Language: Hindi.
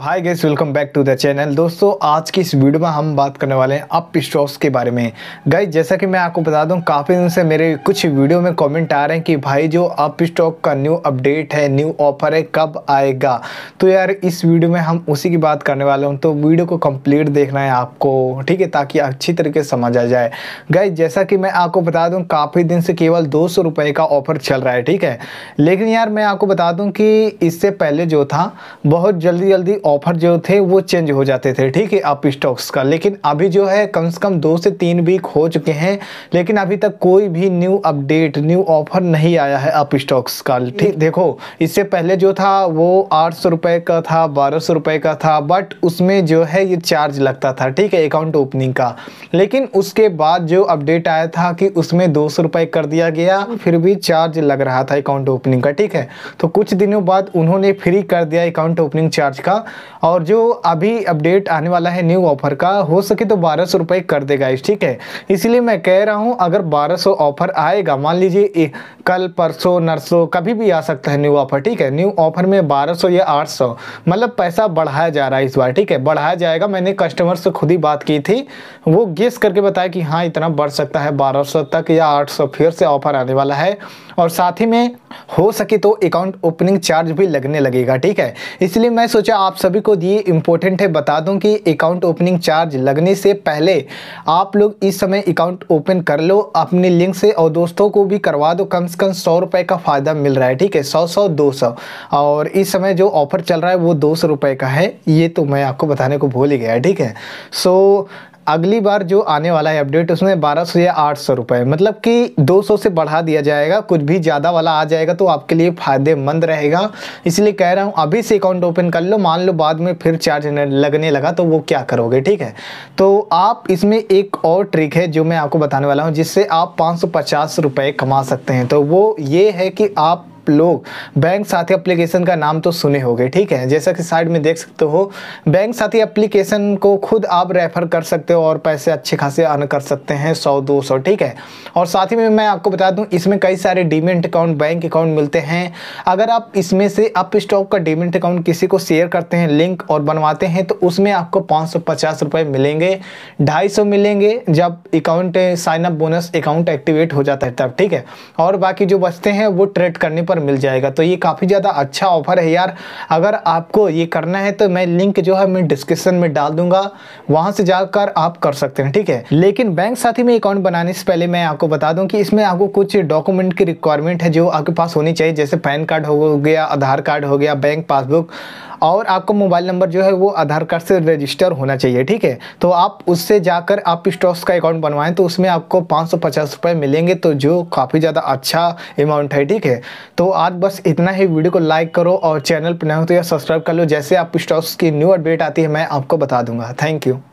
Hi guys welcome back to the channel दोस्तों आज की इस वीडियो में हम बात करने वाले हैं अप स्टॉक्स के बारे में गई जैसा कि मैं आपको बता दूं काफ़ी दिन से मेरे कुछ वीडियो में कमेंट आ रहे हैं कि भाई जो अप स्टॉक का न्यू अपडेट है न्यू ऑफर है कब आएगा तो यार इस वीडियो में हम उसी की बात करने वाले हूँ तो वीडियो को कम्प्लीट देखना है आपको ठीक है ताकि अच्छी तरीके से समझ आ जाए गई जैसा कि मैं आपको बता दूँ काफ़ी दिन से केवल दो का ऑफर चल रहा है ठीक है लेकिन यार मैं आपको बता दूँ कि इससे पहले जो था बहुत जल्दी जल्दी ऑफर जो थे वो चेंज हो जाते थे ठीक है आप स्टॉक्स का लेकिन अभी जो है कम से कम दो से तीन वीक हो चुके हैं लेकिन अभी तक कोई भी न्यू अपडेट न्यू ऑफर नहीं आया है आप स्टॉक्स का ठीक हम्म। देखो इससे पहले जो था वो आठ सौ रुपए का था बारह सौ रुपए का था बट उसमें जो है ये चार्ज लगता था ठीक है अकाउंट ओपनिंग का लेकिन उसके बाद जो अपडेट आया था कि उसमें दो सौ रुपये कर दिया गया फिर भी चार्ज लग रहा था अकाउंट ओपनिंग का ठीक है तो कुछ दिनों बाद उन्होंने फ्री कर दिया अकाउंट ओपनिंग चार्ज का और जो अभी अपडेट आने वाला है न्यू ऑफर का हो सके तो बारह सौ रुपये कर देगा इस ठीक है इसलिए मैं कह रहा हूँ अगर बारह सौ ऑफर आएगा मान लीजिए कल परसों नरसों कभी भी आ सकता है न्यू ऑफर ठीक है न्यू ऑफर में बारह सौ या आठ सौ मतलब पैसा बढ़ाया जा रहा है इस बार ठीक है बढ़ाया जाएगा मैंने कस्टमर से खुद ही बात की थी वो गेस करके बताया कि हाँ इतना बढ़ सकता है बारह सौ तक या आठ सौ फिर से ऑफर आने वाला है और साथ ही में हो सके तो अकाउंट ओपनिंग चार्ज भी लगने लगेगा ठीक है इसलिए मैं सोचा आप सभी को दिए इम्पोर्टेंट है बता दूं कि अकाउंट ओपनिंग चार्ज लगने से पहले आप लोग इस समय अकाउंट ओपन कर लो अपने लिंक से और दोस्तों को भी करवा दो कम से कम सौ रुपये का फ़ायदा मिल रहा है ठीक है सौ सौ दो सौ और इस समय जो ऑफर चल रहा है वो दो सौ रुपये का है ये तो मैं आपको बताने को भूल ही गया ठीक है सो so, अगली बार जो आने वाला है अपडेट उसमें बारह सौ या आठ सौ रुपये मतलब कि दो सौ से बढ़ा दिया जाएगा कुछ भी ज़्यादा वाला आ जाएगा तो आपके लिए फ़ायदेमंद रहेगा इसलिए कह रहा हूँ अभी से अकाउंट ओपन कर लो मान लो बाद में फिर चार्ज लगने लगा तो वो क्या करोगे ठीक है तो आप इसमें एक और ट्रिक है जो मैं आपको बताने वाला हूँ जिससे आप पाँच सौ कमा सकते हैं तो वो ये है कि आप लोग बैंक साथी एप्लीकेशन का नाम तो सुने होंगे ठीक है जैसा कि साइड में देख सकते हो बैंक साथी एप्लीकेशन को खुद आप रेफर कर सकते हो और पैसे अच्छे खासे अर्न कर सकते हैं सौ दो सौ ठीक है और साथ ही में मैं आपको बता दूं इसमें कई सारे डीमेंट अकाउंट बैंक अकाउंट मिलते हैं अगर आप इसमें से अप स्टॉक का डीमेंट अकाउंट किसी को शेयर करते हैं लिंक और बनवाते हैं तो उसमें आपको पाँच रुपए मिलेंगे ढाई मिलेंगे जब account sign up bonus account activate हो जाता है तब ठीक है और बाकी जो बचते हैं वो ट्रेड करने पर पर मिल जाएगा तो ये काफ़ी ज़्यादा अच्छा ऑफर है यार अगर आपको ये करना है तो मैं लिंक जो है मैं डिस्क्रिप्शन में डाल दूंगा वहाँ से जाकर आप कर सकते हैं ठीक है लेकिन बैंक साथी में अकाउंट बनाने से पहले मैं आपको बता दूँ कि इसमें आपको कुछ डॉक्यूमेंट की रिक्वायरमेंट है जो आपके पास होनी चाहिए जैसे पैन कार्ड हो गया आधार कार्ड हो गया बैंक पासबुक और आपका मोबाइल नंबर जो है वो आधार कार्ड से रजिस्टर होना चाहिए ठीक है तो आप उससे जाकर आप स्टॉक्स का अकाउंट बनवाएं तो उसमें आपको पाँच सौ पचास रुपये मिलेंगे तो जो काफ़ी ज़्यादा अच्छा अमाउंट है ठीक है तो आज बस इतना ही वीडियो को लाइक करो और चैनल पर ना हो तो या सब्सक्राइब कर लो जैसे आप स्टॉक्स की न्यू अपडेट आती है मैं आपको बता दूंगा थैंक यू